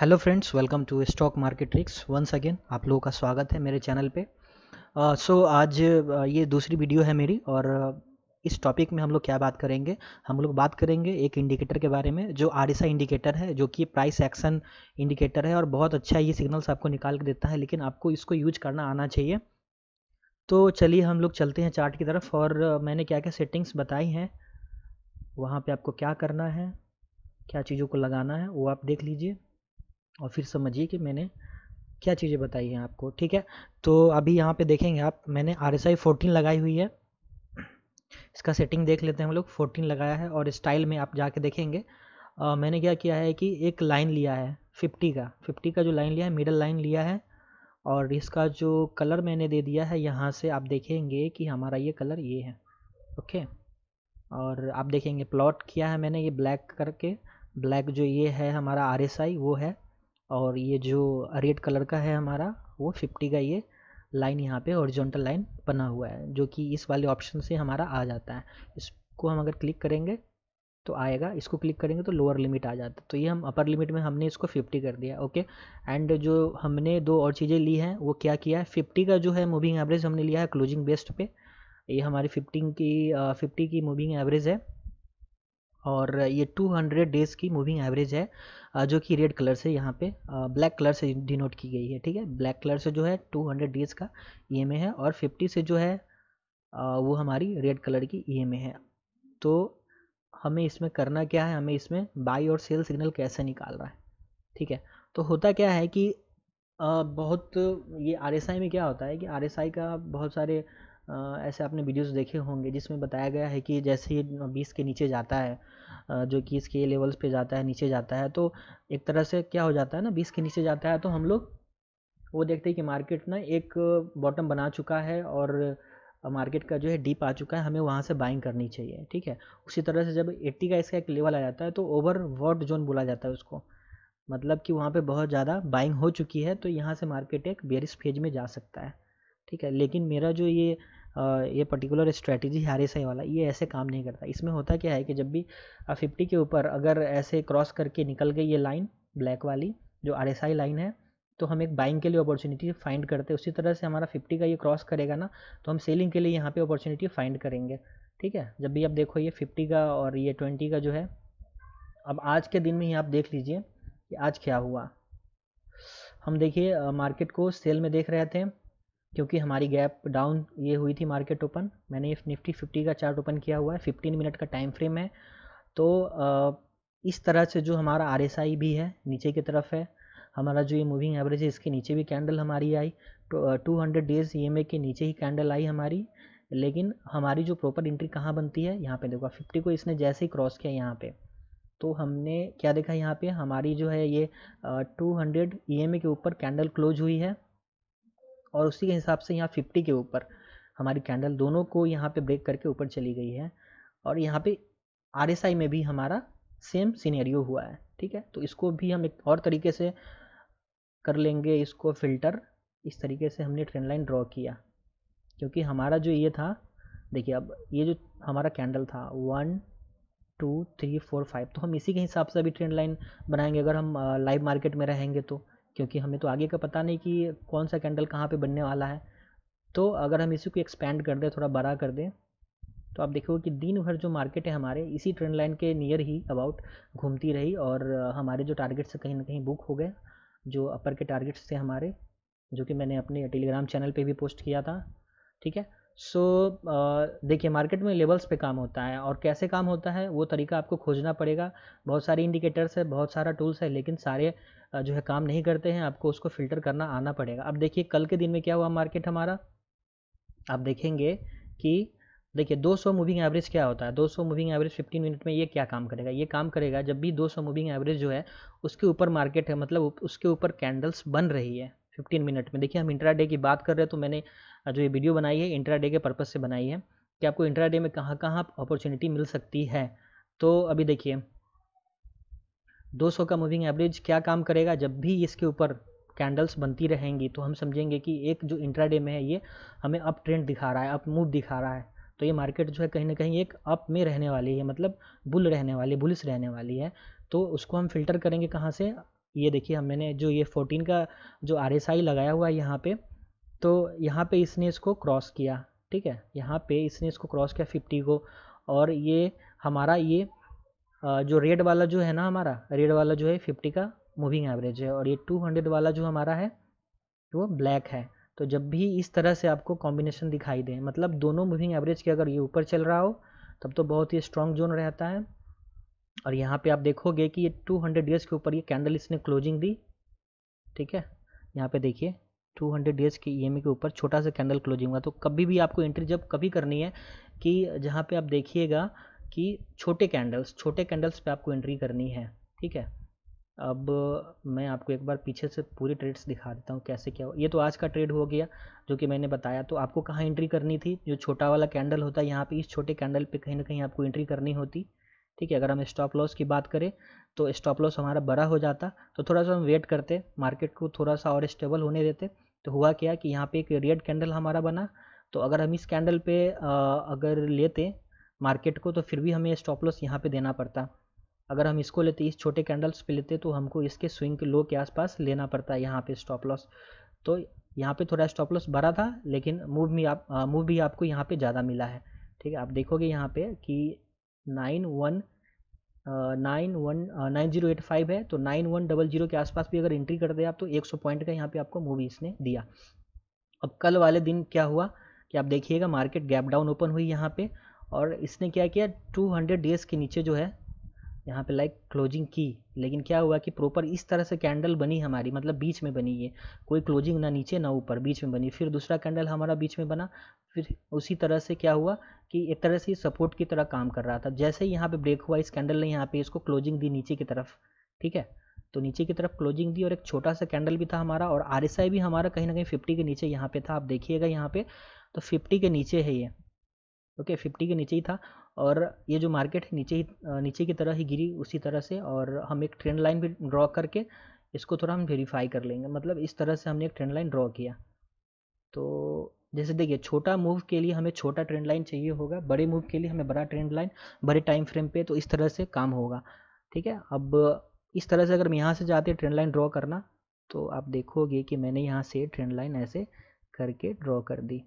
Hello friends welcome to stock market tricks once again आप लोगों का स्वागत है मेरे चैनल पे सो uh, so, आज ये दूसरी वीडियो है मेरी और इस टॉपिक में हम लोग क्या बात करेंगे हम लोग बात करेंगे एक इंडिकेटर के बारे में जो आर इंडिकेटर है जो कि प्राइस एक्शन इंडिकेटर है और बहुत अच्छा ये सिग्नल्स आपको निकाल के देता है लेकिन आपको इसको यूज करना आना चाहिए तो चलिए हम लोग चलते हैं चार्ट की तरफ और मैंने क्या क्या सेटिंग्स बताई हैं वहाँ पे आपको क्या करना है क्या चीज़ों को लगाना है वो आप देख लीजिए और फिर समझिए कि मैंने क्या चीज़ें बताई हैं आपको ठीक है तो अभी यहाँ पे देखेंगे आप मैंने आर एस आई लगाई हुई है इसका सेटिंग देख लेते हैं हम लोग फोर्टीन लगाया है और स्टाइल में आप जाके देखेंगे आ, मैंने क्या किया है कि एक लाइन लिया है फिफ्टी का फिफ्टी का जो लाइन लिया है मिडल लाइन लिया है और इसका जो कलर मैंने दे दिया है यहाँ से आप देखेंगे कि हमारा ये कलर ये है ओके और आप देखेंगे प्लॉट किया है मैंने ये ब्लैक करके ब्लैक जो ये है हमारा आर वो है और ये जो रेड कलर का है हमारा वो फिफ्टी का ये लाइन यहाँ पे ऑरिजेंटल लाइन बना हुआ है जो कि इस वाले ऑप्शन से हमारा आ जाता है इसको हम अगर क्लिक करेंगे तो आएगा इसको क्लिक करेंगे तो लोअर लिमिट आ जाता है तो ये हम अपर लिमिट में हमने इसको 50 कर दिया ओके एंड जो हमने दो और चीज़ें ली हैं वो क्या किया है फिफ्टी का जो है मूविंग एवरेज हमने लिया है क्लोजिंग बेस्ट पर ये हमारी फिफ्टी की फिफ्टी की मूविंग एवरेज है और ये 200 डेज़ की मूविंग एवरेज है जो कि रेड कलर से यहाँ पे ब्लैक कलर से डिनोट की गई है ठीक है ब्लैक कलर से जो है 200 डेज़ का ई e है और 50 से जो है वो हमारी रेड कलर की ई e है तो हमें इसमें करना क्या है हमें इसमें बाई और सेल सिग्नल कैसे निकाल रहा है ठीक है तो होता क्या है कि बहुत ये आर में क्या होता है कि आर का बहुत सारे ऐसे आपने वीडियोस देखे होंगे जिसमें बताया गया है कि जैसे ही बीस के नीचे जाता है जो कि इसके लेवल्स पे जाता है नीचे जाता है तो एक तरह से क्या हो जाता है ना बीस के नीचे जाता है तो हम लोग वो देखते हैं कि मार्केट ना एक बॉटम बना चुका है और मार्केट का जो है डीप आ चुका है हमें वहाँ से बाइंग करनी चाहिए ठीक है उसी तरह से जब एट्टी का इसका एक लेवल आ जाता है तो ओवर वर्ड जोन बोला जाता है उसको मतलब कि वहाँ पे बहुत ज़्यादा बाइंग हो चुकी है तो यहाँ से मार्केट एक बेरिस फेज में जा सकता है ठीक है लेकिन मेरा जो ये ये पर्टिकुलर स्ट्रैटेजी हारिस आई वाला ये ऐसे काम नहीं करता इसमें होता क्या है कि जब भी फिफ्टी के ऊपर अगर ऐसे क्रॉस करके निकल गई ये लाइन ब्लैक वाली जो आर लाइन है तो हम एक बाइंग के लिए अपॉर्चुनिटी फाइंड करते हैं उसी तरह से हमारा फिफ्टी का ये क्रॉस करेगा ना तो हम सेलिंग के लिए यहाँ पे अपॉर्चुनिटी फाइंड करेंगे ठीक है जब भी आप देखो ये फिफ्टी का और ये ट्वेंटी का जो है अब आज के दिन में ही आप देख लीजिए कि आज क्या हुआ हम देखिए मार्केट को सेल में देख रहे थे क्योंकि हमारी गैप डाउन ये हुई थी मार्केट ओपन मैंने ये निफ्टी फिफ्टी का चार्ट ओपन किया हुआ है फिफ्टीन मिनट का टाइम फ्रेम है तो इस तरह से जो हमारा आर भी है नीचे की तरफ है हमारा जो ये मूविंग एवरेज है इसके नीचे भी कैंडल हमारी आई टू हंड्रेड डेज ई के नीचे ही कैंडल आई हमारी लेकिन हमारी जो प्रॉपर एंट्री कहाँ बनती है यहाँ पे देखो फिफ्टी को इसने जैसे ही क्रॉस किया यहाँ पे तो हमने क्या देखा यहाँ पे हमारी जो है ये टू हंड्रेड ई के ऊपर कैंडल क्लोज हुई है और उसी के हिसाब से यहाँ फिफ्टी के ऊपर हमारी कैंडल दोनों को यहाँ पे ब्रेक करके ऊपर चली गई है और यहाँ पे आर में भी हमारा सेम सीनेरियो हुआ है ठीक है तो इसको भी हम एक और तरीके से कर लेंगे इसको फिल्टर इस तरीके से हमने ट्रेंड लाइन ड्रॉ किया क्योंकि हमारा जो ये था देखिए अब ये जो हमारा कैंडल था one two three four five तो हम इसी के हिसाब से अभी ट्रेंड लाइन बनाएंगे अगर हम लाइव मार्केट में रहेंगे तो क्योंकि हमें तो आगे का पता नहीं कि कौन सा कैंडल कहाँ पे बनने वाला है तो अगर हम इसी को एक्सपेंड कर दें थोड़ा बड़ा कर दें तो आप देखोगे कि दिन भर जो मार्केट है हमारे इसी ट्रेंड लाइन के नियर ही अबाउट घूमती रही और हमारे जो टारगेट्स कहीं ना कहीं बुक हो गए जो अपर के टारगेट्स थे हमारे जो कि मैंने अपने टेलीग्राम चैनल पर भी पोस्ट किया था ठीक है सो so, uh, देखिए मार्केट में लेवल्स पे काम होता है और कैसे काम होता है वो तरीका आपको खोजना पड़ेगा बहुत सारे इंडिकेटर्स है बहुत सारा टूल्स है लेकिन सारे uh, जो है काम नहीं करते हैं आपको उसको फिल्टर करना आना पड़ेगा अब देखिए कल के दिन में क्या हुआ मार्केट हमारा आप देखेंगे कि देखिए 200 मूविंग एवरेज क्या होता है 200 मूविंग एवरेज 15 मिनट में ये क्या काम करेगा ये काम करेगा जब भी 200 मूविंग एवरेज जो है उसके ऊपर मार्केट है मतलब उसके ऊपर कैंडल्स बन रही है 15 मिनट में देखिए हम इंट्राडे की बात कर रहे हैं तो मैंने जो ये वीडियो बनाई है इंट्राडे के पर्पज़ से बनाई है कि आपको इंट्राडे में कहाँ कहाँ अपॉर्चुनिटी मिल सकती है तो अभी देखिए 200 का मूविंग एवरेज क्या काम करेगा जब भी इसके ऊपर कैंडल्स बनती रहेंगी तो हम समझेंगे कि एक जो इंट्राडे में है ये हमें अप ट्रेंड दिखा रहा है अप मूव दिखा रहा है तो ये मार्केट जो है कहीं ना कहीं एक अप में रहने वाली है मतलब बुल रहने वाली बुलिस रहने वाली है तो उसको हम फिल्टर करेंगे कहाँ से ये देखिए हम मैंने जो ये 14 का जो आर लगाया हुआ है यहाँ पे तो यहाँ पे इसने इसको क्रॉस किया ठीक है यहाँ पे इसने इसको क्रॉस किया फिफ्टी को और ये हमारा ये जो रेड वाला जो है ना हमारा रेड वाला जो है फिफ्टी का मूविंग एवरेज है और ये टू हंड्रेड वाला जो हमारा है वो ब्लैक है तो जब भी इस तरह से आपको कॉम्बिनेशन दिखाई दे मतलब दोनों मूविंग एवरेज के अगर ये ऊपर चल रहा हो तब तो बहुत ही स्ट्रॉन्ग जोन रहता है और यहाँ पे आप देखोगे कि ये 200 डेज के ऊपर ये कैंडल इसने क्लोजिंग दी ठीक है यहाँ पे देखिए 200 डेज के ई के ऊपर छोटा सा कैंडल क्लोजिंग हुआ तो कभी भी आपको एंट्री जब कभी करनी है कि जहाँ पे आप देखिएगा कि छोटे कैंडल्स छोटे कैंडल्स पे आपको एंट्री करनी है ठीक है अब मैं आपको एक बार पीछे से पूरी ट्रेड्स दिखा देता हूँ कैसे क्या हो ये तो आज का ट्रेड हो गया जो कि मैंने बताया तो आपको कहाँ एंट्री करनी थी जो छोटा वाला कैंडल होता है यहाँ पर इस छोटे कैंडल पर कहीं ना कहीं आपको एंट्री करनी होती ठीक है अगर हम स्टॉप लॉस की बात करें तो स्टॉप लॉस हमारा बड़ा हो जाता तो थोड़ा सा हम वेट करते मार्केट को थोड़ा सा और स्टेबल होने देते तो हुआ क्या कि यहाँ पे एक रेड कैंडल हमारा बना तो अगर हम इस कैंडल पे अगर लेते मार्केट को तो फिर भी हमें स्टॉप लॉस यहाँ पे देना पड़ता अगर हम इसको लेते इस छोटे कैंडल्स पे लेते तो हमको इसके स्विंग के लो के आसपास लेना पड़ता है यहाँ पे स्टॉप लॉस तो यहाँ पे थोड़ा स्टॉप लॉस बड़ा था लेकिन मूव भी आप मूव भी आपको यहाँ पर ज़्यादा मिला है ठीक है आप देखोगे यहाँ पर कि nine one nine one nine zero eight five है तो नाइन वन डबल जीरो के आसपास भी अगर एंट्री कर दे आप तो एक सौ पॉइंट का यहाँ पे आपको मूवी इसने दिया अब कल वाले दिन क्या हुआ कि आप देखिएगा मार्केट गैप डाउन ओपन हुई यहाँ पे और इसने क्या किया टू हंड्रेड डेज के नीचे जो है यहाँ पे लाइक क्लोजिंग की लेकिन क्या हुआ कि प्रॉपर इस तरह से कैंडल बनी हमारी मतलब बीच में बनी ये कोई क्लोजिंग ना नीचे ना ऊपर बीच में बनी फिर दूसरा कैंडल हमारा बीच में बना फिर उसी तरह से क्या हुआ कि एक तरह से सपोर्ट की तरह काम कर रहा था जैसे ही यहाँ पे ब्रेक हुआ इस कैंडल ने यहाँ पे इसको क्लोजिंग दी नीचे की तरफ ठीक है तो नीचे की तरफ क्लोजिंग दी और एक छोटा सा कैंडल भी था हमारा और आर भी हमारा कहीं ना कहीं फिफ्टी के नीचे यहाँ पे था आप देखिएगा यहाँ पे तो फिफ्टी के नीचे है ये ओके फिफ्टी के नीचे ही था और ये जो मार्केट है नीचे ही नीचे की तरह ही गिरी उसी तरह से और हम एक ट्रेंड लाइन भी ड्रॉ करके इसको थोड़ा हम वेरीफाई कर लेंगे मतलब इस तरह से हमने एक ट्रेंड लाइन ड्रॉ किया तो जैसे देखिए छोटा मूव के लिए हमें छोटा ट्रेंड लाइन चाहिए होगा बड़े मूव के लिए हमें बड़ा ट्रेंड लाइन बड़े टाइम फ्रेम पे तो इस तरह से काम होगा ठीक है अब इस तरह से अगर हम यहाँ से जाते हैं ट्रेंड लाइन ड्रॉ करना तो आप देखोगे कि मैंने यहाँ से ट्रेंड लाइन ऐसे करके ड्रॉ कर दी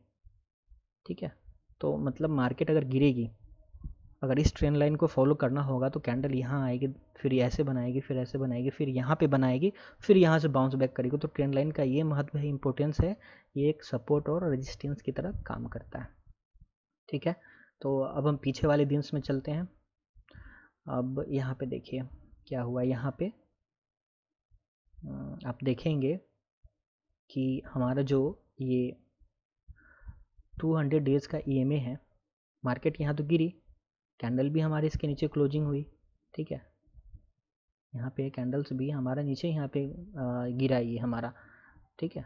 ठीक है तो मतलब मार्केट अगर गिरेगी अगर इस ट्रेन लाइन को फॉलो करना होगा तो कैंडल यहाँ आएगी फिर ऐसे बनाएगी फिर ऐसे बनाएगी फिर यहाँ पे बनाएगी फिर यहाँ से बाउंस बैक करेगी तो ट्रेन लाइन का ये महत्व है इंपॉर्टेंस है ये एक सपोर्ट और रेजिस्टेंस की तरह काम करता है ठीक है तो अब हम पीछे वाले दिन में चलते हैं अब यहाँ पर देखिए क्या हुआ यहाँ पर आप देखेंगे कि हमारा जो ये 200 डेज़ का ईएमए e है मार्केट यहाँ तो गिरी कैंडल भी हमारे इसके नीचे क्लोजिंग हुई ठीक है यहाँ पे कैंडल्स भी हमारा नीचे यहाँ पे गिरा ये हमारा ठीक है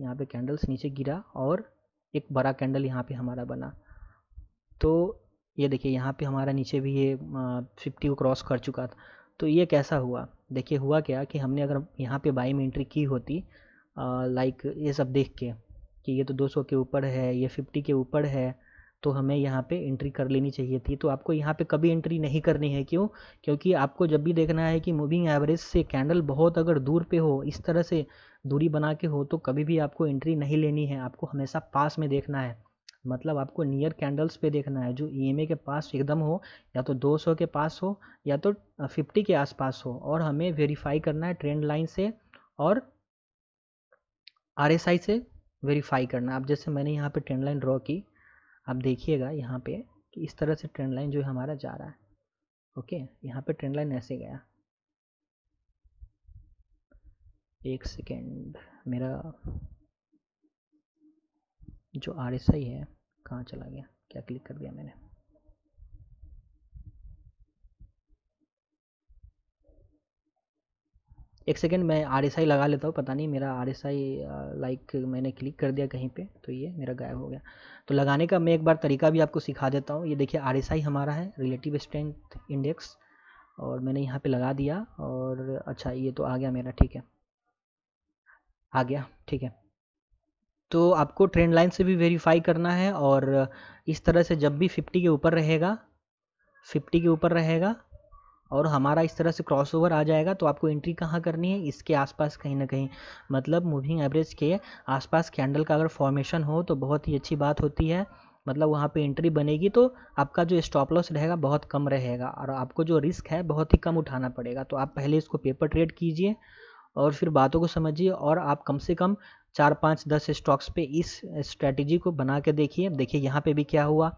यहाँ पे कैंडल्स नीचे गिरा और एक बड़ा कैंडल यहाँ पे हमारा बना तो ये देखिए यहाँ पे हमारा नीचे भी ये फिफ्टी को क्रॉस कर चुका था तो ये कैसा हुआ देखिए हुआ क्या कि हमने अगर यहाँ पे बाई में एंट्री की होती लाइक ये सब देख के कि ये तो 200 के ऊपर है ये 50 के ऊपर है तो हमें यहाँ पे एंट्री कर लेनी चाहिए थी तो आपको यहाँ पे कभी एंट्री नहीं करनी है क्यों क्योंकि आपको जब भी देखना है कि मूविंग एवरेज से कैंडल बहुत अगर दूर पे हो इस तरह से दूरी बना के हो तो कभी भी आपको एंट्री नहीं लेनी है आपको हमेशा पास में देखना है मतलब आपको नियर कैंडल्स पे देखना है जो ई e के पास एकदम हो या तो 200 के पास हो या तो 50 के आसपास हो और हमें वेरीफाई करना है ट्रेंड लाइन से और आर से वेरीफाई करना है आप जैसे मैंने यहाँ पे ट्रेंड लाइन ड्रॉ की आप देखिएगा यहाँ पे कि इस तरह से ट्रेंड लाइन जो है हमारा जा रहा है ओके यहाँ पे ट्रेंड लाइन ऐसे गया एक सेकेंड मेरा जो आर है कहाँ चला गया क्या क्लिक कर दिया मैंने एक सेकेंड मैं आर लगा लेता हूँ पता नहीं मेरा आर लाइक मैंने क्लिक कर दिया कहीं पे तो ये मेरा गायब हो गया तो लगाने का मैं एक बार तरीका भी आपको सिखा देता हूँ ये देखिए आर हमारा है रिलेटिव स्ट्रेंथ इंडेक्स और मैंने यहाँ पे लगा दिया और अच्छा ये तो आ गया मेरा ठीक है आ गया ठीक है तो आपको ट्रेंड लाइन से भी वेरीफाई करना है और इस तरह से जब भी फिफ्टी के ऊपर रहेगा फिफ्टी के ऊपर रहेगा और हमारा इस तरह से क्रॉसओवर आ जाएगा तो आपको एंट्री कहाँ करनी है इसके आसपास कहीं ना कहीं मतलब मूविंग एवरेज के आसपास कैंडल का अगर फॉर्मेशन हो तो बहुत ही अच्छी बात होती है मतलब वहाँ पे एंट्री बनेगी तो आपका जो स्टॉप लॉस रहेगा बहुत कम रहेगा और आपको जो रिस्क है बहुत ही कम उठाना पड़ेगा तो आप पहले इसको पेपर ट्रेड कीजिए और फिर बातों को समझिए और आप कम से कम चार पाँच दस स्टॉक्स पे इस स्ट्रैटेजी को बना के देखिए देखिए यहाँ पे भी क्या हुआ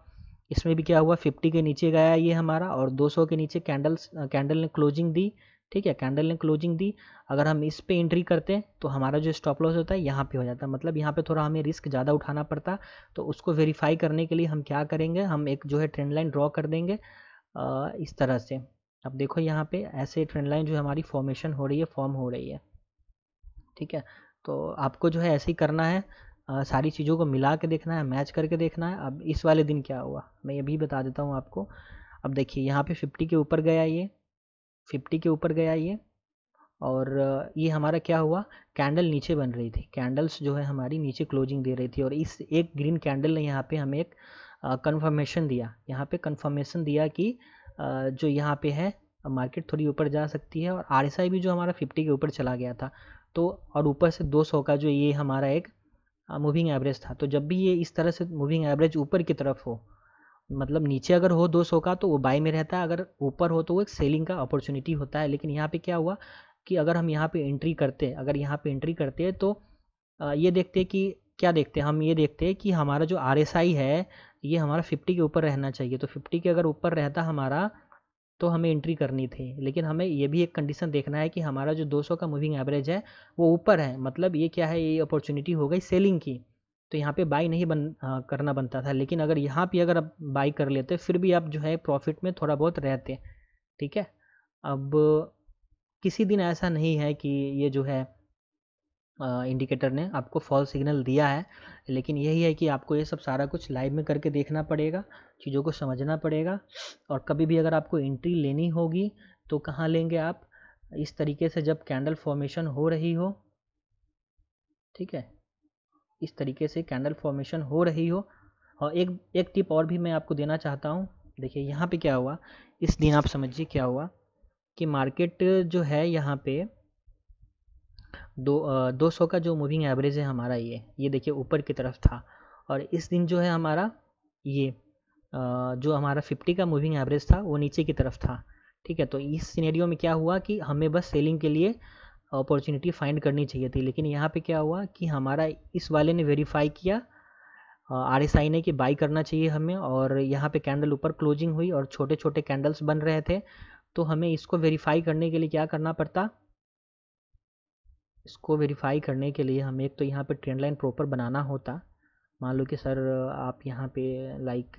इसमें भी क्या हुआ 50 के नीचे गया ये हमारा और 200 के नीचे कैंडल्स कैंडल ने क्लोजिंग दी ठीक है कैंडल ने क्लोजिंग दी अगर हम इस पे एंट्री करते तो हमारा जो स्टॉप लॉस होता है यहाँ पे हो जाता मतलब यहाँ पे थोड़ा हमें रिस्क ज़्यादा उठाना पड़ता तो उसको वेरीफाई करने के लिए हम क्या करेंगे हम एक जो है ट्रेंड लाइन ड्रॉ कर देंगे आ, इस तरह से अब देखो यहाँ पे ऐसे ट्रेंड लाइन जो हमारी फॉर्मेशन हो रही है फॉर्म हो रही है ठीक है तो आपको जो है ऐसे ही करना है आ, सारी चीज़ों को मिला के देखना है मैच करके देखना है अब इस वाले दिन क्या हुआ मैं ये भी बता देता हूँ आपको अब देखिए यहाँ पे 50 के ऊपर गया ये 50 के ऊपर गया ये और ये हमारा क्या हुआ कैंडल नीचे बन रही थी कैंडल्स जो है हमारी नीचे क्लोजिंग दे रही थी और इस एक ग्रीन कैंडल ने यहाँ पर हमें एक कन्फर्मेशन दिया यहाँ पर कन्फर्मेशन दिया कि जो यहाँ पर है मार्केट थोड़ी ऊपर जा सकती है और आर भी जो हमारा फिफ्टी के ऊपर चला गया था तो और ऊपर से 200 का जो ये हमारा एक मूविंग हाँ, एवरेज था तो जब भी ये इस तरह से मूविंग एवरेज ऊपर की तरफ हो मतलब नीचे अगर हो 200 का तो वो बाई में रहता है अगर ऊपर हो तो वो एक सेलिंग का अपॉर्चुनिटी होता है लेकिन यहाँ पे क्या हुआ कि अगर हम यहाँ पे एंट्री करते हैं अगर यहाँ पे एंट्री करते हैं तो ये देखते हैं कि क्या देखते हैं हम ये देखते हैं कि हमारा जो आर है ये हमारा फिफ्टी के ऊपर रहना चाहिए तो फिफ्टी के अगर ऊपर रहता हमारा तो हमें एंट्री करनी थी लेकिन हमें ये भी एक कंडीशन देखना है कि हमारा जो 200 का मूविंग एवरेज है वो ऊपर है मतलब ये क्या है ये अपॉर्चुनिटी हो गई सेलिंग की तो यहाँ पे बाई नहीं बन आ, करना बनता था लेकिन अगर यहाँ पे अगर आप बाई कर लेते फिर भी आप जो है प्रॉफिट में थोड़ा बहुत रहते ठीक है अब किसी दिन ऐसा नहीं है कि ये जो है इंडिकेटर ने आपको फॉल सिग्नल दिया है लेकिन यही है कि आपको ये सब सारा कुछ लाइव में करके देखना पड़ेगा चीज़ों को समझना पड़ेगा और कभी भी अगर आपको एंट्री लेनी होगी तो कहाँ लेंगे आप इस तरीके से जब कैंडल फॉर्मेशन हो रही हो ठीक है इस तरीके से कैंडल फॉर्मेशन हो रही हो और एक एक टिप और भी मैं आपको देना चाहता हूँ देखिए यहाँ पे क्या हुआ इस दिन आप समझिए क्या हुआ कि मार्केट जो है यहाँ पे दो दो सौ का जो मूविंग एवरेज है हमारा ये ये देखिए ऊपर की तरफ था और इस दिन जो है हमारा ये जो हमारा फिफ्टी का मूविंग एवरेज था वो नीचे की तरफ था ठीक है तो इस सिनेरियो में क्या हुआ कि हमें बस सेलिंग के लिए अपॉर्चुनिटी फाइंड करनी चाहिए थी लेकिन यहाँ पे क्या हुआ कि हमारा इस वाले ने वेरीफाई किया आर एस आई ने कि बाई करना चाहिए हमें और यहाँ पे कैंडल ऊपर क्लोजिंग हुई और छोटे छोटे कैंडल्स बन रहे थे तो हमें इसको वेरीफाई करने के लिए क्या करना पड़ता इसको वेरीफाई करने के लिए हमें एक तो यहाँ पे ट्रेंड लाइन प्रॉपर बनाना होता मान लो कि सर आप यहाँ पे लाइक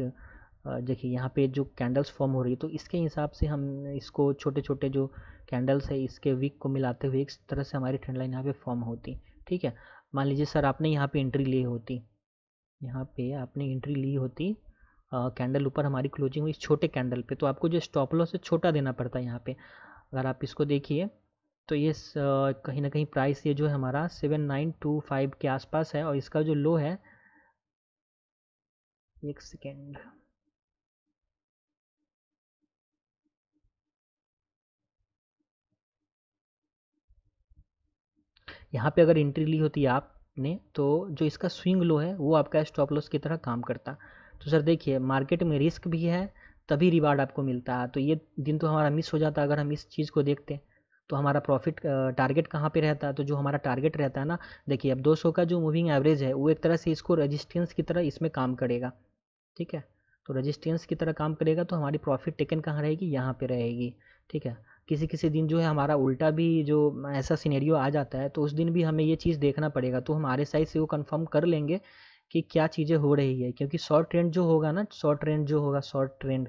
देखिए यहाँ पे जो कैंडल्स फॉर्म हो रही है तो इसके हिसाब से हम इसको छोटे छोटे जो कैंडल्स है इसके वीक को मिलाते हुए एक तरह से हमारी ट्रेंड लाइन यहाँ पर फॉर्म होती ठीक है मान लीजिए सर आपने यहाँ पर एंट्री ली होती यहाँ पर आपने एंट्री ली होती कैंडल ऊपर हमारी क्लोजिंग हुई छोटे कैंडल पे तो आपको जो स्टॉप लॉस है छोटा देना पड़ता है यहाँ पे अगर आप इसको देखिए तो ये कहीं ना कहीं प्राइस ये जो है हमारा सेवन नाइन टू फाइव के आसपास है और इसका जो लो है एक सेकेंड यहाँ पे अगर एंट्री ली होती आपने तो जो इसका स्विंग लो है वो आपका स्टॉप लॉस की तरह काम करता तो सर देखिए मार्केट में रिस्क भी है तभी रिवार्ड आपको मिलता है तो ये दिन तो हमारा मिस हो जाता अगर हम इस चीज़ को देखते हैं तो हमारा प्रॉफिट टारगेट कहाँ पे रहता है तो जो हमारा टारगेट रहता है ना देखिए अब 200 का जो मूविंग एवरेज है वो एक तरह से इसको रजिस्टेंस की तरह इसमें काम करेगा ठीक है तो रजिस्टेंस की तरह काम करेगा तो हमारी प्रॉफिट टेकन कहाँ रहेगी यहाँ पर रहेगी ठीक है किसी किसी दिन जो है हमारा उल्टा भी जो ऐसा सीनेरियो आ जाता है तो उस दिन भी हमें ये चीज़ देखना पड़ेगा तो हम आर से वो कन्फर्म कर लेंगे कि क्या चीज़ें हो रही है क्योंकि शॉर्ट ट्रेंड जो होगा ना शॉर्ट ट्रेंड जो होगा शॉर्ट ट्रेंड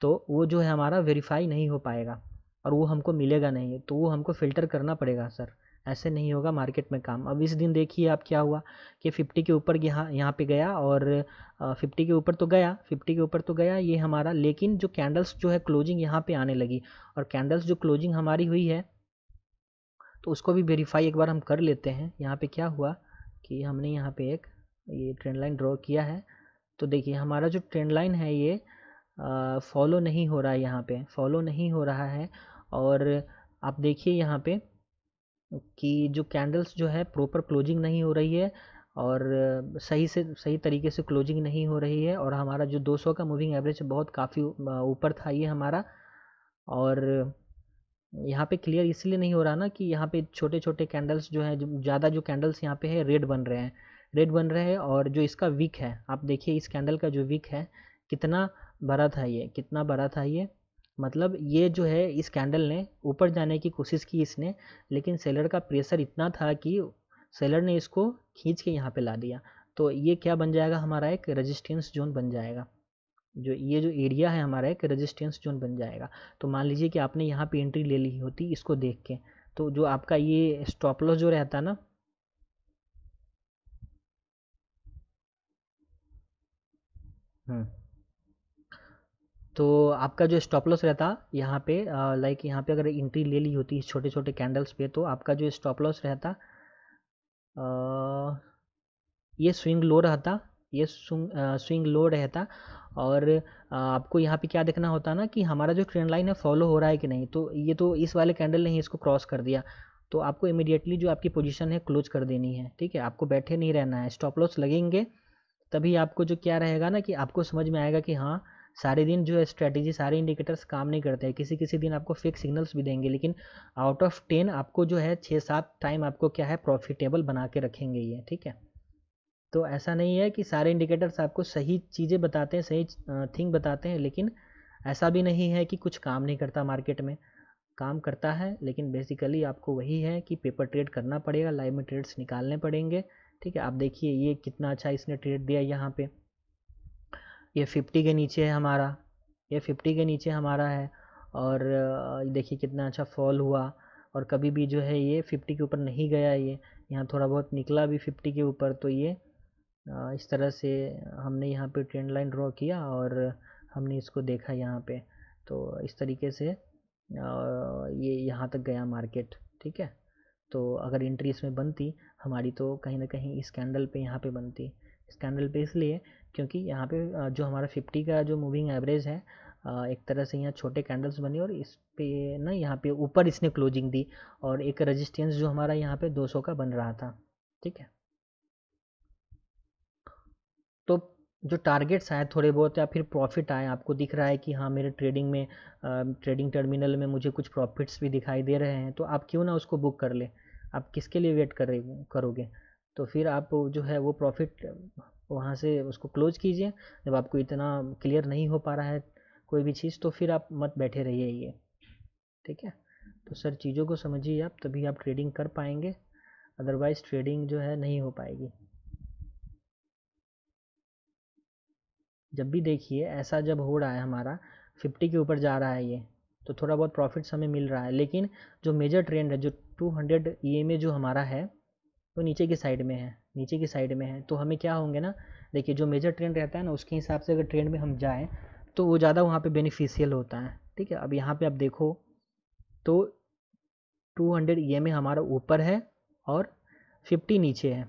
तो वो जो है हमारा वेरीफाई नहीं हो पाएगा और वो हमको मिलेगा नहीं तो वो हमको फ़िल्टर करना पड़ेगा सर ऐसे नहीं होगा मार्केट में काम अब इस दिन देखिए आप क्या हुआ कि फिफ्टी के ऊपर यहाँ यहाँ पे गया और फिफ्टी के ऊपर तो गया फिफ्टी के ऊपर तो गया ये हमारा लेकिन जो कैंडल्स जो है क्लोजिंग यहाँ पे आने लगी और कैंडल्स जो क्लोजिंग हमारी हुई है तो उसको भी वेरीफाई एक बार हम कर लेते हैं यहाँ पर क्या हुआ कि हमने यहाँ पर एक ये ट्रेंड लाइन ड्रॉ किया है तो देखिए हमारा जो ट्रेंड लाइन है ये फॉलो नहीं हो रहा है यहाँ पर फॉलो नहीं हो रहा है और आप देखिए यहाँ पे कि जो कैंडल्स जो है प्रॉपर क्लोजिंग नहीं हो रही है और सही से सही तरीके से क्लोजिंग नहीं हो रही है और हमारा जो 200 का मूविंग एवरेज बहुत काफ़ी ऊपर था ये हमारा और यहाँ पे क्लियर इसलिए नहीं हो रहा ना कि यहाँ पे छोटे छोटे कैंडल्स जो है ज़्यादा जो कैंडल्स यहाँ पे है रेड बन रहे हैं रेड बन रहे हैं और जो इसका विक है आप देखिए इस कैंडल का जो विक है कितना बड़ा था ये कितना बड़ा था ये मतलब ये जो है इस कैंडल ने ऊपर जाने की कोशिश की इसने लेकिन सेलर का प्रेशर इतना था कि सेलर ने इसको खींच के यहाँ पे ला दिया तो ये क्या बन जाएगा हमारा एक रेजिस्टेंस जोन बन जाएगा जो ये जो एरिया है हमारा एक रेजिस्टेंस जोन बन जाएगा तो मान लीजिए कि आपने यहाँ पे एंट्री ले ली होती इसको देख के तो जो आपका ये स्टॉप लॉस जो रहता ना हम्म तो आपका जो स्टॉप लॉस रहता यहाँ पे लाइक यहाँ पे अगर एंट्री ले ली होती छोटे छोटे कैंडल्स पे तो आपका जो स्टॉप लॉस रहता आ, ये स्विंग लो रहता ये स्विंग लो रहता और आपको यहाँ पे क्या देखना होता ना कि हमारा जो ट्रेंड लाइन है फॉलो हो रहा है कि नहीं तो ये तो इस वाले कैंडल ने ही इसको क्रॉस कर दिया तो आपको इमिडिएटली जो आपकी पोजीशन है क्लोज कर देनी है ठीक है आपको बैठे नहीं रहना है स्टॉप लॉस लगेंगे तभी आपको जो क्या रहेगा ना कि आपको समझ में आएगा कि हाँ सारे दिन जो है स्ट्रैटेजी सारे इंडिकेटर्स काम नहीं करते हैं किसी किसी दिन आपको फेक सिग्नल्स भी देंगे लेकिन आउट ऑफ टेन आपको जो है छः सात टाइम आपको क्या है प्रॉफिटेबल बना के रखेंगे ये ठीक है तो ऐसा नहीं है कि सारे इंडिकेटर्स आपको सही चीज़ें बताते हैं सही थिंग बताते हैं लेकिन ऐसा भी नहीं है कि कुछ काम नहीं करता मार्केट में काम करता है लेकिन बेसिकली आपको वही है कि पेपर ट्रेड करना पड़ेगा लाइव में ट्रेड्स निकालने पड़ेंगे ठीक है आप देखिए ये कितना अच्छा इसने ट्रेड दिया यहाँ पे ये फिफ्टी के नीचे है हमारा ये फिफ्टी के नीचे हमारा है और देखिए कितना अच्छा फॉल हुआ और कभी भी जो है ये फिफ्टी के ऊपर नहीं गया ये यहाँ थोड़ा बहुत निकला भी फिफ्टी के ऊपर तो ये इस तरह से हमने यहाँ पे ट्रेंड लाइन ड्रॉ किया और हमने इसको देखा यहाँ पे तो इस तरीके से ये यहाँ तक गया मार्केट ठीक है तो अगर इंट्री इसमें बनती हमारी तो कहीं ना कहीं इस कैंडल पे यहाँ पे बनती इस कैंडल पे इसलिए क्योंकि यहाँ पे जो हमारा फिफ्टी का जो मूविंग एवरेज है एक तरह से यहाँ छोटे कैंडल्स बने और इस पे ना यहाँ पे ऊपर इसने क्लोजिंग दी और एक रजिस्टेंस जो हमारा यहाँ पे 200 का बन रहा था ठीक है तो जो टारगेट्स आए थोड़े बहुत या फिर प्रॉफिट आए आपको दिख रहा है कि हाँ मेरे ट्रेडिंग में ट्रेडिंग टर्मिनल में मुझे कुछ प्रॉफिट्स भी दिखाई दे रहे हैं तो आप क्यों ना उसको बुक कर ले आप किसके लिए वेट कर करोगे तो फिर आप जो है वो प्रॉफिट वहाँ से उसको क्लोज कीजिए जब आपको इतना क्लियर नहीं हो पा रहा है कोई भी चीज़ तो फिर आप मत बैठे रहिए ये ठीक है तो सर चीज़ों को समझिए आप तभी आप ट्रेडिंग कर पाएंगे अदरवाइज़ ट्रेडिंग जो है नहीं हो पाएगी जब भी देखिए ऐसा जब हो रहा है हमारा फिफ्टी के ऊपर जा रहा है ये तो थोड़ा बहुत प्रॉफिट्स हमें मिल रहा है लेकिन जो मेजर ट्रेंड है जो two hundred E M A जो हमारा है तो नीचे की साइड में है नीचे की साइड में है तो हमें क्या होंगे ना देखिए जो मेजर ट्रेंड रहता है ना उसके हिसाब से अगर ट्रेंड में हम जाएँ तो वो ज़्यादा वहाँ पर बेनिफिशियल होता है ठीक है अब यहाँ पर आप देखो तो टू हंड्रेड ई एम हमारा ऊपर है और फिफ्टी नीचे है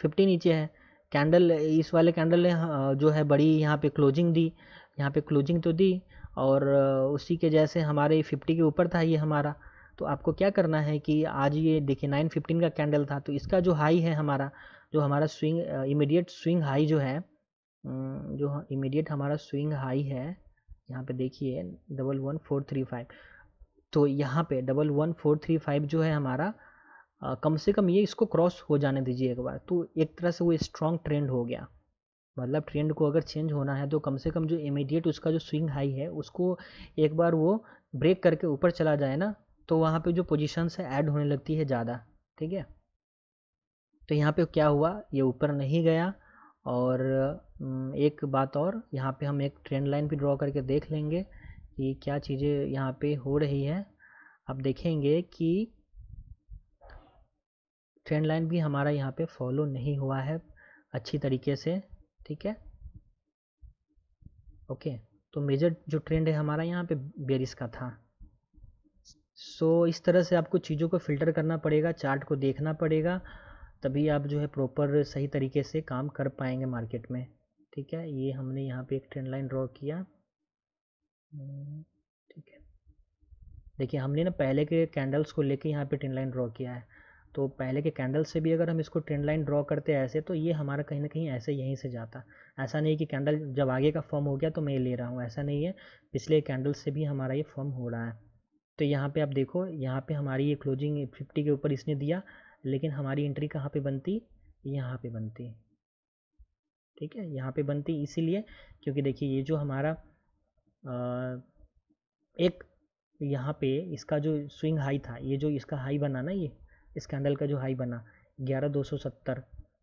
फिफ्टी नीचे है कैंडल इस वाले कैंडल ने हाँ, जो है बड़ी यहाँ पे क्लोजिंग दी यहाँ पे क्लोजिंग तो दी और उसी के जैसे हमारे फिफ्टी के ऊपर था ये हमारा तो आपको क्या करना है कि आज ये देखिए नाइन फिफ्टीन का कैंडल था तो इसका जो हाई है हमारा जो हमारा स्विंग इमीडिएट स्विंग हाई जो है जो इमीडिएट हमारा स्विंग हाई है यहाँ पे देखिए double one four three five तो यहाँ पे double one four three five जो है हमारा आ, कम से कम ये इसको क्रॉस हो जाने दीजिए एक बार तो एक तरह से वो स्ट्रॉन्ग ट्रेंड हो गया मतलब ट्रेंड को अगर चेंज होना है तो कम से कम जो इमीडिएट उसका जो स्विंग हाई है उसको एक बार वो ब्रेक करके ऊपर चला जाए ना तो वहाँ पे जो पोजीशंस है ऐड होने लगती है ज़्यादा ठीक है तो यहाँ पे क्या हुआ ये ऊपर नहीं गया और एक बात और यहाँ पे हम एक ट्रेंड लाइन भी ड्रॉ करके देख लेंगे कि क्या चीज़ें यहाँ पे हो रही हैं आप देखेंगे कि ट्रेंड लाइन भी हमारा यहाँ पे फॉलो नहीं हुआ है अच्छी तरीके से ठीक है ओके तो मेजर जो ट्रेंड है हमारा यहाँ पे बेरिस का था सो so, इस तरह से आपको चीज़ों को फ़िल्टर करना पड़ेगा चार्ट को देखना पड़ेगा तभी आप जो है प्रॉपर सही तरीके से काम कर पाएंगे मार्केट में ठीक है ये हमने यहाँ पे एक ट्रेंड लाइन ड्रॉ किया हम्म, ठीक है देखिए हमने ना पहले के कैंडल्स को लेके यहाँ पे ट्रेंड लाइन ड्रॉ किया है तो पहले के कैंडल से भी अगर हम इसको ट्रेंड लाइन ड्रॉ करते हैं ऐसे तो ये हमारा कहीं ना कहीं ऐसे यहीं से जाता ऐसा नहीं कि कैंडल जब आगे का फॉर्म हो गया तो मैं ये ले रहा हूँ ऐसा नहीं है पिछले कैंडल से भी हमारा ये फॉर्म हो रहा है तो यहाँ पे आप देखो यहाँ पे हमारी ये क्लोजिंग फिफ्टी के ऊपर इसने दिया लेकिन हमारी एंट्री कहाँ पे बनती यहाँ पे बनती ठीक है यहाँ पे बनती इसीलिए क्योंकि देखिए ये जो हमारा आ, एक यहाँ पे इसका जो स्विंग हाई था ये जो इसका हाई बना ना ये इस कैंडल का जो हाई बना ग्यारह दो सौ सत्तर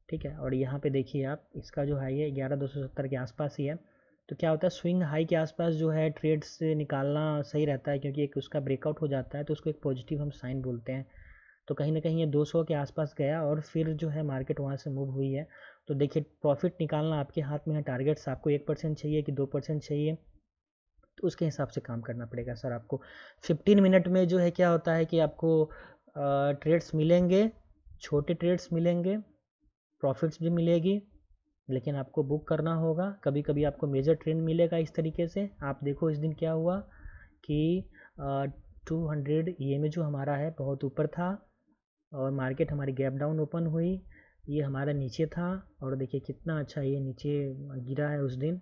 ठीक है और यहाँ पर देखिए आप इसका जो हाई है ग्यारह दो सौ सत्तर के आसपास ही है तो क्या होता है स्विंग हाई के आसपास जो है ट्रेड्स निकालना सही रहता है क्योंकि एक उसका ब्रेकआउट हो जाता है तो उसको एक पॉजिटिव हम साइन बोलते हैं तो कहीं ना कहीं ये 200 के आसपास गया और फिर जो है मार्केट वहाँ से मूव हुई है तो देखिए प्रॉफिट निकालना आपके हाथ में है टारगेट्स आपको एक परसेंट चाहिए कि दो परसेंट चाहिए तो उसके हिसाब से काम करना पड़ेगा सर आपको 15 मिनट में जो है क्या होता है कि आपको ट्रेड्स मिलेंगे छोटे ट्रेड्स मिलेंगे प्रॉफिट्स भी मिलेगी लेकिन आपको बुक करना होगा कभी कभी आपको मेजर ट्रेन मिलेगा इस तरीके से आप देखो इस दिन क्या हुआ कि टू हंड्रेड ई जो हमारा है बहुत ऊपर था और मार्केट हमारी गैप डाउन ओपन हुई ये हमारा नीचे था और देखिए कितना अच्छा ये नीचे गिरा है उस दिन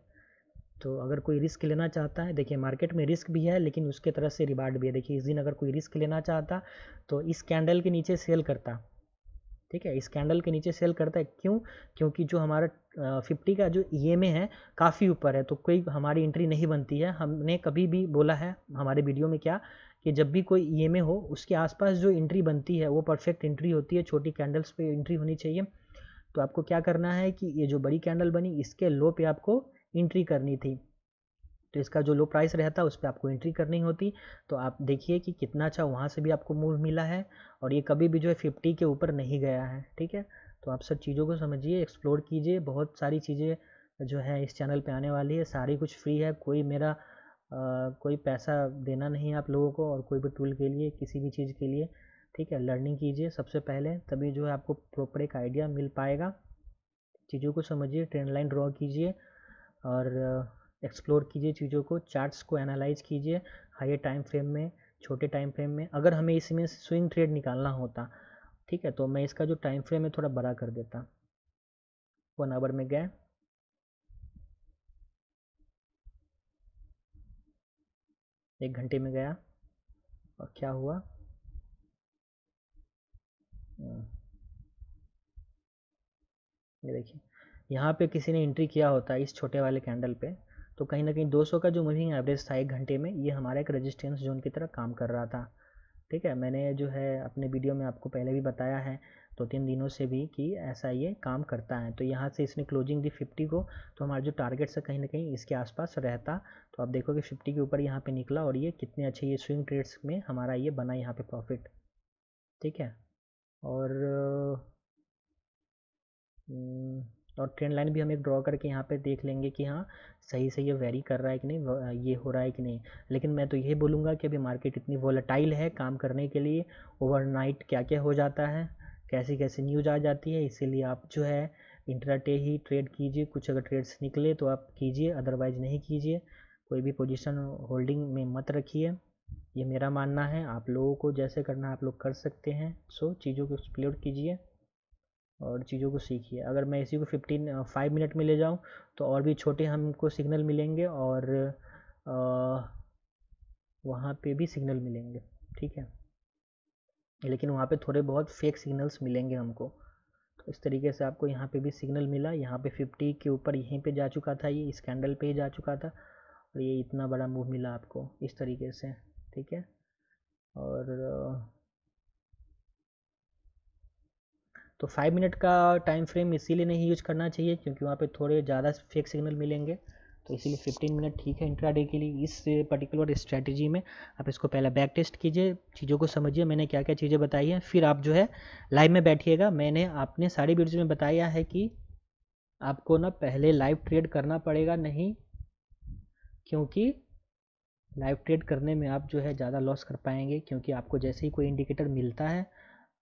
तो अगर कोई रिस्क लेना चाहता है देखिए मार्केट में रिस्क भी है लेकिन उसके तरफ से रिवार्ड भी है देखिए इस दिन अगर कोई रिस्क लेना चाहता तो इस कैंडल के नीचे सेल करता ठीक है इस कैंडल के नीचे सेल करता है क्यों क्योंकि जो हमारा फिफ्टी का जो ई e है काफ़ी ऊपर है तो कोई हमारी एंट्री नहीं बनती है हमने कभी भी बोला है हमारे वीडियो में क्या कि जब भी कोई ई e हो उसके आसपास जो एंट्री बनती है वो परफेक्ट एंट्री होती है छोटी कैंडल्स पे एंट्री होनी चाहिए तो आपको क्या करना है कि ये जो बड़ी कैंडल बनी इसके लो पे आपको एंट्री करनी थी तो इसका जो लो प्राइस रहता है उस पर आपको एंट्री करनी होती तो आप देखिए कि कितना अच्छा वहाँ से भी आपको मूव मिला है और ये कभी भी जो है फिफ्टी के ऊपर नहीं गया है ठीक है तो आप सब चीज़ों को समझिए एक्सप्लोर कीजिए बहुत सारी चीज़ें जो है इस चैनल पे आने वाली है सारी कुछ फ्री है कोई मेरा आ, कोई पैसा देना नहीं है आप लोगों को और कोई भी टूल के लिए किसी भी चीज़ के लिए ठीक है लर्निंग कीजिए सबसे पहले तभी जो है आपको प्रॉपर एक आइडिया मिल पाएगा चीज़ों को समझिए ट्रेंड लाइन ड्रॉ कीजिए और एक्सप्लोर कीजिए चीज़ों को चार्ट्स को एनालाइज कीजिए हाई टाइम फ्रेम में छोटे टाइम फ्रेम में अगर हमें इसमें स्विंग ट्रेड निकालना होता ठीक है तो मैं इसका जो टाइम फ्रेम है थोड़ा बड़ा कर देता वन आवर में गए एक घंटे में गया और क्या हुआ हम्म। ये देखिए यहाँ पे किसी ने एंट्री किया होता है इस छोटे वाले कैंडल पे तो कहीं ना कहीं 200 का जो मूविंग एवरेज था एक घंटे में ये हमारा एक रेजिस्टेंस जोन की तरह काम कर रहा था ठीक है मैंने जो है अपने वीडियो में आपको पहले भी बताया है दो तो तीन दिनों से भी कि ऐसा ये काम करता है तो यहाँ से इसने क्लोजिंग दी फिफ्टी को तो हमारा जो टारगेट्स है कहीं ना कहीं इसके आसपास रहता तो आप देखो कि फिफ्टी के ऊपर यहाँ पर निकला और ये कितने अच्छे ये स्विंग ट्रेड्स में हमारा ये बना यहाँ पर प्रॉफिट ठीक है और हम्म, और ट्रेंड लाइन भी हम एक ड्रॉ करके यहाँ पे देख लेंगे कि हाँ सही से ये वेरी कर रहा है कि नहीं ये हो रहा है कि नहीं लेकिन मैं तो ये बोलूँगा कि अभी मार्केट इतनी वॉलेटाइल है काम करने के लिए ओवरनाइट क्या क्या हो जाता है कैसी कैसी न्यूज आ जाती है इसीलिए आप जो है इंटरडे ही ट्रेड कीजिए कुछ अगर ट्रेड्स निकले तो आप कीजिए अदरवाइज नहीं कीजिए कोई भी पोजिशन होल्डिंग में मत रखिए ये मेरा मानना है आप लोगों को जैसे करना आप लोग कर सकते हैं सो चीज़ों को एक्सप्लोर कीजिए और चीज़ों को सीखिए अगर मैं इसी को फिफ्टीन फाइव मिनट में ले जाऊँ तो और भी छोटे हमको सिग्नल मिलेंगे और वहाँ पे भी सिग्नल मिलेंगे ठीक है लेकिन वहाँ पे थोड़े बहुत फेक सिग्नल्स मिलेंगे हमको तो इस तरीके से आपको यहाँ पे भी सिग्नल मिला यहाँ पे 50 के ऊपर यहीं पे जा चुका था ये स्कैंडल पे ही जा चुका था और ये इतना बड़ा मूव मिला आपको इस तरीके से ठीक है और तो फाइव मिनट का टाइम फ्रेम इसीलिए नहीं यूज करना चाहिए क्योंकि वहाँ पे थोड़े ज़्यादा फेक सिग्नल मिलेंगे तो इसीलिए फिफ्टीन मिनट ठीक है इंट्रा के लिए इस पर्टिकुलर स्ट्रैटेजी में आप इसको पहले बैक टेस्ट कीजिए चीज़ों को समझिए मैंने क्या क्या चीज़ें बताई हैं फिर आप जो है लाइव में बैठिएगा मैंने आपने सारी वीडियो में बताया है कि आपको ना पहले लाइव ट्रेड करना पड़ेगा नहीं क्योंकि लाइव ट्रेड करने में आप जो है ज़्यादा लॉस कर पाएंगे क्योंकि आपको जैसे ही कोई इंडिकेटर मिलता है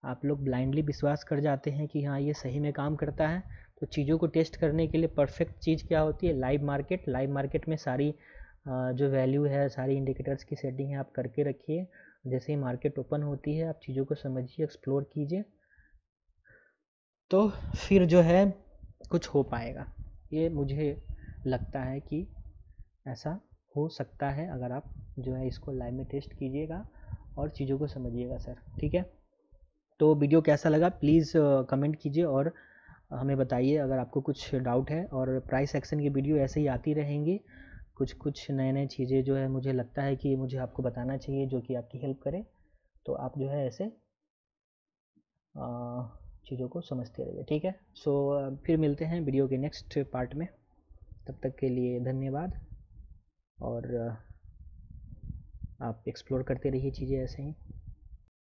आप लोग ब्लाइंडली विश्वास कर जाते हैं कि हाँ ये सही में काम करता है तो चीज़ों को टेस्ट करने के लिए परफेक्ट चीज़ क्या होती है लाइव मार्केट लाइव मार्केट में सारी जो वैल्यू है सारी इंडिकेटर्स की सेटिंग है आप करके रखिए जैसे ही मार्केट ओपन होती है आप चीज़ों को समझिए एक्सप्लोर कीजिए तो फिर जो है कुछ हो पाएगा ये मुझे लगता है कि ऐसा हो सकता है अगर आप जो है इसको लाइव में टेस्ट कीजिएगा और चीज़ों को समझिएगा सर ठीक है तो वीडियो कैसा लगा प्लीज़ कमेंट कीजिए और हमें बताइए अगर आपको कुछ डाउट है और प्राइस एक्शन की वीडियो ऐसे ही आती रहेंगी कुछ कुछ नए नए चीज़ें जो है मुझे लगता है कि मुझे आपको बताना चाहिए जो कि आपकी हेल्प करे तो आप जो है ऐसे चीज़ों को समझते रहिए ठीक है सो so, फिर मिलते हैं वीडियो के नेक्स्ट पार्ट में तब तक के लिए धन्यवाद और आप एक्सप्लोर करते रहिए चीज़ें ऐसे ही